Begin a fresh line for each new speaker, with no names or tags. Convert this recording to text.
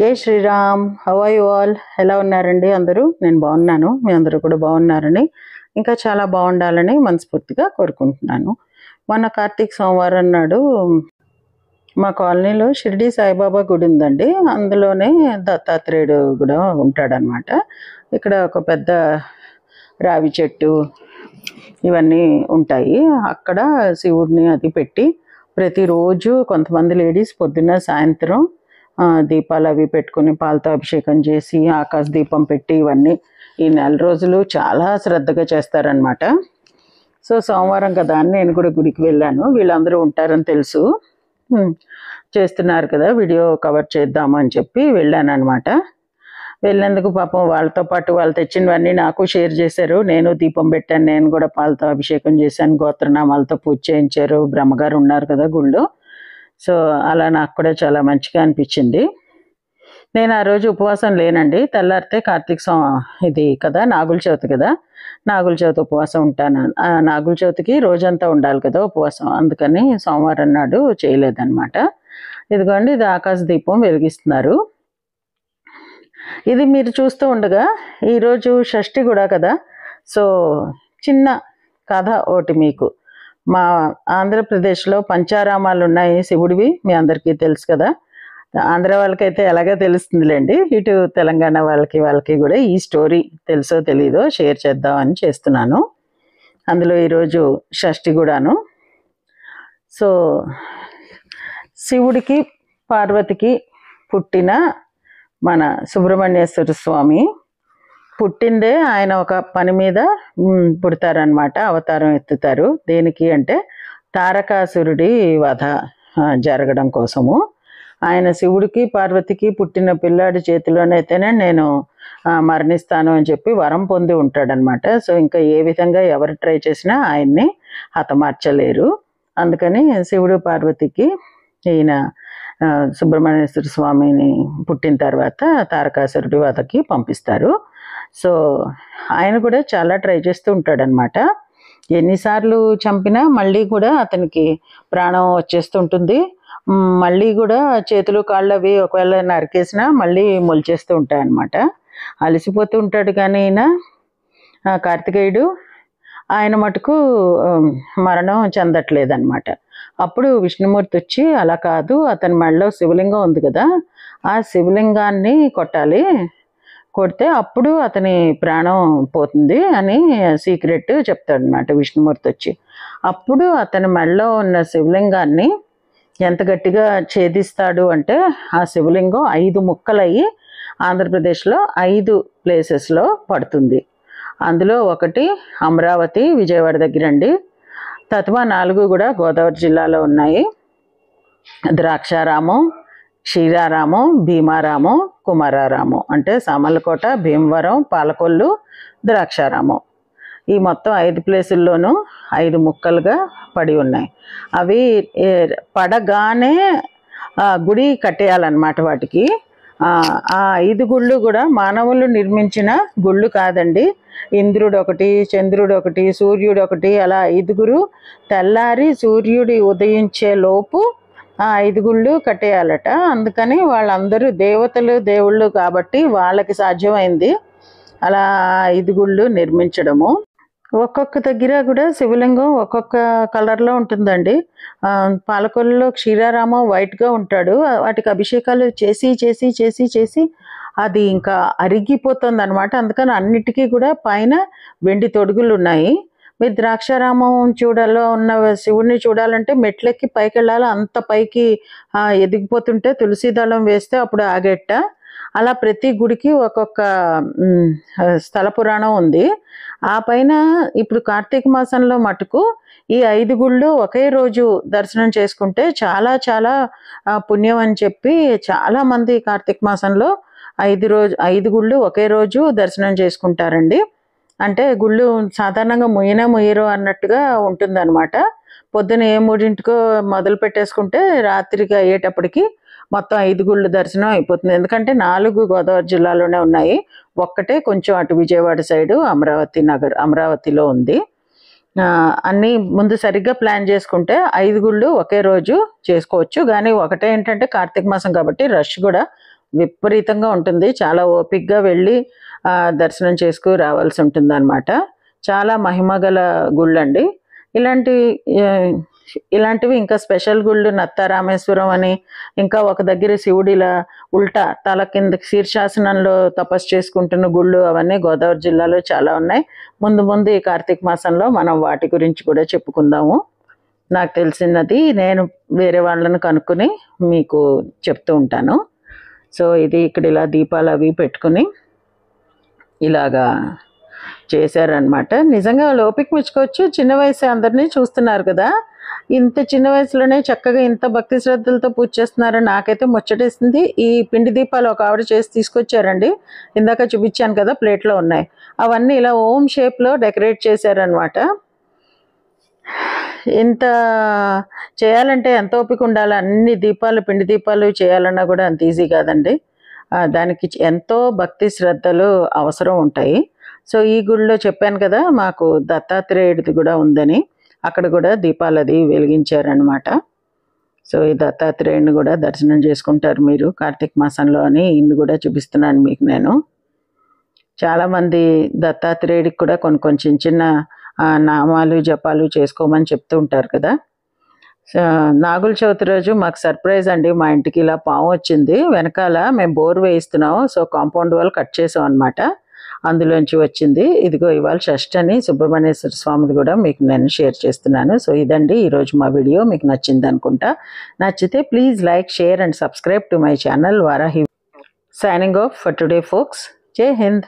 జై Sriram Hawaii all ఎలా ఉన్నారండి అందరూ నేను బాగున్నాను మీ అందరూ కూడా బాగున్నారని ఇంకా చాలా బాగుండాలని మనస్ఫూర్తిగా కోరుకుంటున్నాను మొన్న కార్తీక సోమవారం నాడు మా కాలనీలో షిర్డీ సాయిబాబా గుడి ఉందండి అందులోనే దత్తాత్రేయుడు కూడా ఉంటాడనమాట ఇక్కడ ఒక పెద్ద రావి చెట్టు ఇవన్నీ ఉంటాయి అక్కడ శివుడిని అది పెట్టి ప్రతిరోజు కొంతమంది లేడీస్ పొద్దున్న సాయంత్రం దీపాలు అవి పెట్టుకుని పాలతో అభిషేకం చేసి ఆకాశ దీపం పెట్టి ఇవన్నీ ఈ నెల రోజులు చాలా శ్రద్ధగా చేస్తారనమాట సో సోమవారం కదా అని నేను కూడా గుడికి వెళ్ళాను వీళ్ళందరూ ఉంటారని తెలుసు చేస్తున్నారు కదా వీడియో కవర్ చేద్దాము అని చెప్పి వెళ్ళాను అనమాట వెళ్ళేందుకు పాపం వాళ్ళతో పాటు వాళ్ళు తెచ్చినవన్నీ నాకు షేర్ చేశారు నేను దీపం పెట్టాను నేను కూడా పాలతో అభిషేకం చేశాను గోత్రనామాలతో పూజ చేయించారు బ్రహ్మగారు ఉన్నారు కదా గుళ్ళో సో అలా నాకు కూడా చాలా మంచిగా అనిపించింది నేను ఆ రోజు ఉపవాసం లేనండి తెల్లారితే కార్తీక సో ఇది కదా నాగుల చవితి కదా నాగుల చవితి ఉపవాసం ఉంటాను నాగుల చవితికి రోజంతా ఉండాలి కదా ఉపవాసం అందుకని సోమవారం నాడు చేయలేదన్నమాట ఇదిగోండి ఇది ఆకాశ దీపం వెలిగిస్తున్నారు ఇది మీరు చూస్తూ ఉండగా ఈరోజు షష్ఠి కూడా కదా సో చిన్న కథ ఒకటి మీకు మా ఆంధ్రప్రదేశ్లో పంచారామాలు ఉన్నాయి శివుడివి మీ అందరికీ తెలుసు కదా ఆంధ్ర వాళ్ళకైతే ఎలాగో తెలుస్తుందిలేండి ఇటు తెలంగాణ వాళ్ళకి వాళ్ళకి కూడా ఈ స్టోరీ తెలుసో తెలీదో షేర్ చేద్దామని చేస్తున్నాను అందులో ఈరోజు షష్ఠి కూడాను సో శివుడికి పార్వతికి పుట్టిన మన సుబ్రహ్మణ్యేశ్వర స్వామి పుట్టిందే ఆయన ఒక పని మీద పుడతారనమాట అవతారం ఎత్తుతారు దేనికి అంటే తారకాసురుడి వధ జరగడం కోసము ఆయన శివుడికి పార్వతికి పుట్టిన పిల్లాడి చేతిలోనైతేనే నేను మరణిస్తాను అని చెప్పి వరం పొంది ఉంటాడనమాట సో ఇంకా ఏ విధంగా ఎవరు ట్రై చేసినా ఆయన్ని హతమార్చలేరు అందుకని శివుడు పార్వతికి ఈయన సుబ్రహ్మణ్యేశ్వర స్వామిని పుట్టిన తర్వాత తారకాసురుడి వదకి పంపిస్తారు సో ఆయన కూడా చాలా ట్రై చేస్తూ ఉంటాడనమాట ఎన్నిసార్లు చంపినా మళ్ళీ కూడా అతనికి ప్రాణం వచ్చేస్తుంటుంది మళ్ళీ కూడా చేతులు కాళ్ళు అవి ఒకవేళ నరికేసినా మళ్ళీ మొలిచేస్తూ ఉంటాయన్నమాట అలసిపోతూ ఉంటాడు కానీ ఈయన కార్తికేయుడు ఆయన మటుకు మరణం చెందట్లేదన్నమాట అప్పుడు విష్ణుమూర్తి వచ్చి అలా కాదు అతని మెళ్ళలో శివలింగం ఉంది కదా ఆ శివలింగాన్ని కొట్టాలి కొడితే అప్పుడు అతని ప్రాణం పోతుంది అని సీక్రెట్ చెప్తాడనమాట విష్ణుమూర్తి వచ్చి అప్పుడు అతని మెడలో ఉన్న శివలింగాన్ని ఎంత గట్టిగా ఛేదిస్తాడు అంటే ఆ శివలింగం ఐదు ముక్కలయ్యి ఆంధ్రప్రదేశ్లో ఐదు ప్లేసెస్లో పడుతుంది అందులో ఒకటి అమరావతి విజయవాడ దగ్గరండి తత్వ నాలుగు కూడా గోదావరి జిల్లాలో ఉన్నాయి ద్రాక్షారామం క్షీరారాము భీమారాము కుమారారాము అంటే సామర్లకోట భీమవరం పాలకొల్లు ద్రాక్షారాము ఈ మొత్తం ఐదు ప్లేసుల్లోనూ ఐదు ముక్కలుగా పడి ఉన్నాయి అవి పడగానే గుడి కట్టేయాలన్నమాట వాటికి ఆ ఐదు గుళ్ళు కూడా మానవులు నిర్మించిన గుళ్ళు కాదండి ఇంద్రుడు ఒకటి చంద్రుడు ఒకటి సూర్యుడు ఒకటి అలా ఐదుగురు తెల్లారి సూర్యుడి ఉదయించే లోపు ఆ ఐదుగుళ్ళు కట్టేయాలట అందుకని వాళ్ళందరూ దేవతలు దేవుళ్ళు కాబట్టి వాళ్ళకి సాధ్యమైంది అలా ఐదుగుళ్ళు నిర్మించడము ఒక్కొక్క దగ్గర కూడా శివలింగం ఒక్కొక్క కలర్లో ఉంటుందండి పాలకొల్లో క్షీరారామ వైట్గా ఉంటాడు వాటికి అభిషేకాలు చేసి చేసి చేసి చేసి అది ఇంకా అరిగిపోతుంది అనమాట అందుకని అన్నిటికీ కూడా పైన వెండి తొడుగులు ఉన్నాయి మీరు ద్రాక్షారామం చూడాలో ఉన్న శివుడిని చూడాలంటే మెట్లెక్కి పైకి వెళ్ళాలి అంత పైకి ఎదిగిపోతుంటే తులసి దళం వేస్తే అప్పుడు ఆగెట్ట అలా ప్రతి గుడికి ఒక్కొక్క స్థల పురాణం ఉంది ఆ పైన ఇప్పుడు కార్తీక మాసంలో మటుకు ఈ ఐదు గుళ్ళు ఒకే రోజు దర్శనం చేసుకుంటే చాలా చాలా పుణ్యం అని చెప్పి చాలామంది కార్తీక మాసంలో ఐదు రోజు ఐదు గుళ్ళు ఒకే రోజు దర్శనం చేసుకుంటారండి అంటే గుళ్ళు సాధారణంగా ముయ్యనే మొయ్యరు అన్నట్టుగా ఉంటుంది అనమాట పొద్దున ఏ మూడింటికో మొదలు పెట్టేసుకుంటే రాత్రికి అయ్యేటప్పటికి మొత్తం ఐదు గుళ్ళు దర్శనం అయిపోతుంది ఎందుకంటే నాలుగు గోదావరి జిల్లాలోనే ఉన్నాయి ఒక్కటే కొంచెం అటు విజయవాడ సైడు అమరావతి నగర్ అమరావతిలో ఉంది అన్నీ ముందు సరిగ్గా ప్లాన్ చేసుకుంటే ఐదు గుళ్ళు ఒకే రోజు చేసుకోవచ్చు కానీ ఒకటే ఏంటంటే కార్తీక మాసం కాబట్టి రష్ కూడా విపరీతంగా ఉంటుంది చాలా ఓపిక్గా వెళ్ళి దర్శనం చేసుకుని రావాల్సి ఉంటుంది అనమాట చాలా మహిమ గల గుళ్ళండి ఇలాంటి ఇలాంటివి ఇంకా స్పెషల్ గుళ్ళు నత్తారామేశ్వరం అని ఇంకా ఒక దగ్గర శివుడిలా ఉల్టా తల కింద శీర్షాసనంలో తపస్సు చేసుకుంటున్న గుళ్ళు అవన్నీ గోదావరి జిల్లాలో చాలా ఉన్నాయి ముందు ముందు ఈ కార్తీక మాసంలో మనం వాటి గురించి కూడా చెప్పుకుందాము నాకు తెలిసినది నేను వేరే వాళ్ళను కనుక్కుని మీకు చెప్తూ ఉంటాను సో ఇది ఇక్కడ ఇలా దీపాలు అవి పెట్టుకుని ఇలాగా చేశారనమాట నిజంగా లోపిక మెచ్చుకోవచ్చు చిన్న వయసు అందరినీ చూస్తున్నారు కదా ఇంత చిన్న వయసులోనే చక్కగా ఇంత భక్తి శ్రద్ధలతో పూజ చేస్తున్నారు నాకైతే ముచ్చటేసింది ఈ పిండి దీపాలు ఒక ఆవిడ చేసి తీసుకొచ్చారండి ఇందాక చూపించాను కదా ప్లేట్లో ఉన్నాయి అవన్నీ ఇలా ఓం షేప్లో డెకరేట్ చేశారనమాట ఇంత చేయాలంటే ఎంత ఓపిక ఉండాలి అన్ని దీపాలు పిండి దీపాలు చేయాలన్నా కూడా అంత ఈజీ కాదండి దానికి ఎంతో భక్తి శ్రద్ధలు అవసరం ఉంటాయి సో ఈ గుడిలో చెప్పాను కదా మాకు దత్తాత్రేయుడిది కూడా ఉందని అక్కడ కూడా దీపాలు అది వెలిగించారనమాట సో ఈ దత్తాత్రేయుడిని కూడా దర్శనం చేసుకుంటారు మీరు కార్తీక మాసంలో అని ఇందు కూడా చూపిస్తున్నాను మీకు నేను చాలామంది దత్తాత్రేయుడికి కూడా కొన్ని కొంచెం చిన్న నామాలు జపాలు చేసుకోమని చెప్తూ ఉంటారు కదా నాగుల చవితి రోజు మాకు సర్ప్రైజ్ అండి మా ఇంటికి ఇలా పాము వచ్చింది వెనకాల మేము బోర్ వేయిస్తున్నాము సో కాంపౌండ్ వాళ్ళు కట్ చేసాం అనమాట అందులోంచి వచ్చింది ఇదిగో ఇవాళ షష్ఠి అని సుబ్రహ్మణ్యేశ్వర స్వామిది కూడా మీకు నేను షేర్ చేస్తున్నాను సో ఇదండి ఈరోజు మా వీడియో మీకు నచ్చింది అనుకుంటా నచ్చితే please like share and subscribe to my channel Varahi signing off for today folks Jai Hind